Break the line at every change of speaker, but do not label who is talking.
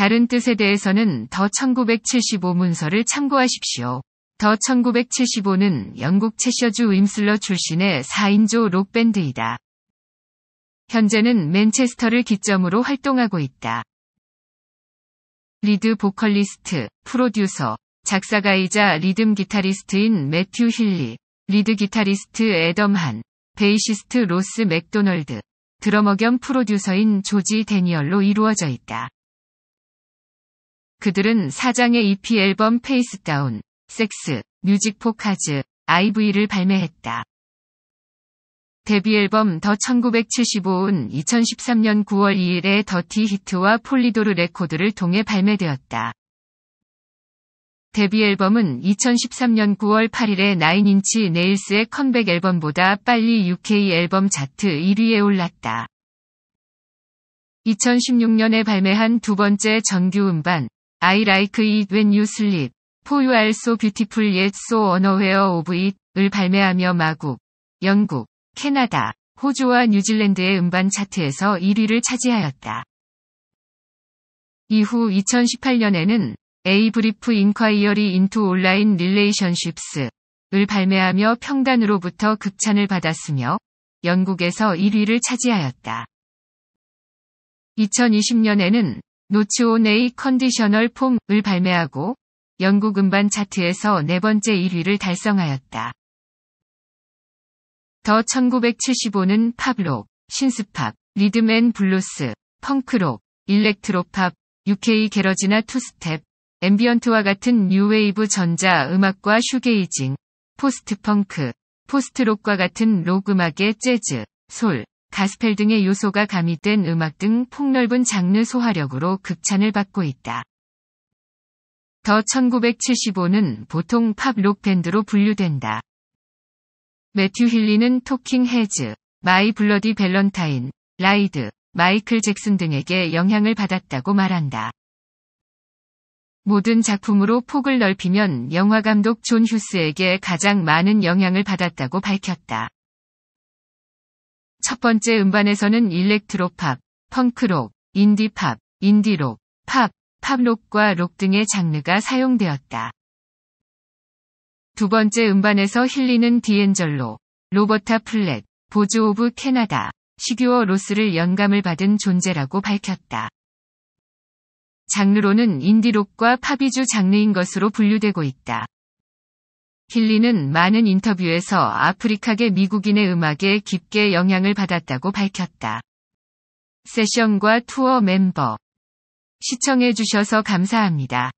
다른 뜻에 대해서는 더 1975 문서를 참고하십시오. 더 1975는 영국 체셔주 윈슬러 출신의 4인조 록밴드이다. 현재는 맨체스터를 기점으로 활동하고 있다. 리드 보컬리스트, 프로듀서, 작사가이자 리듬 기타리스트인 매튜 힐리, 리드 기타리스트 에덤 한, 베이시스트 로스 맥도널드, 드러머 겸 프로듀서인 조지 데니얼로 이루어져 있다. 그들은 사장의 EP 앨범 페이스다운, 섹스, 뮤직 포카즈, IV를 발매했다. 데뷔 앨범 더 1975은 2013년 9월 2일에 더티 히트와 폴리도르 레코드를 통해 발매되었다. 데뷔 앨범은 2013년 9월 8일에 9인치 네일스의 컴백 앨범보다 빨리 UK 앨범 차트 1위에 올랐다. 2016년에 발매한 두 번째 정규 음반 I like it when you sleep. For you are so beautiful yet so unaware of it. 을 발매하며 마국, 영국, 캐나다, 호주와 뉴질랜드의 음반 차트에서 1위를 차지하였다. 이후 2018년에는 A Brief Inquiry into Online Relationships을 발매하며 평단으로부터 극찬을 받았으며 영국에서 1위를 차지하였다. 2020년에는 노치온 A 컨디셔널 폼을 발매하고 영국 음반 차트에서 네 번째 1위를 달성하였다. 더 1975는 팝록, 신스팝, 리듬앤 블루스, 펑크록, 일렉트로팝, UK 게러지나 투스텝, 앰비언트와 같은 뉴웨이브 전자 음악과 슈게이징, 포스트펑크, 포스트록과 같은 록 음악의 재즈, 솔, 가스펠 등의 요소가 가미된 음악 등 폭넓은 장르 소화력으로 극찬을 받고 있다. 더 1975는 보통 팝 록 밴드로 분류된다. 매튜 힐리는 토킹 헤즈, 마이 블러디 밸런타인, 라이드, 마이클 잭슨 등에게 영향을 받았다고 말한다. 모든 작품으로 폭을 넓히면 영화감독 존 휴스에게 가장 많은 영향을 받았다고 밝혔다. 첫 번째 음반에서는 일렉트로팝, 펑크록, 인디팝, 인디록, 팝, 팝록과 록 등의 장르가 사용되었다. 두 번째 음반에서 힐리는 디엔젤로 로버타 플렛 보즈 오브 캐나다, 시규어 로스를 영감을 받은 존재라고 밝혔다. 장르로는 인디록과 팝이주 장르인 것으로 분류되고 있다. 힐리는 많은 인터뷰에서 아프리카계 미국인의 음악에 깊게 영향을 받았다고 밝혔다. 세션과 투어 멤버 시청해주셔서 감사합니다.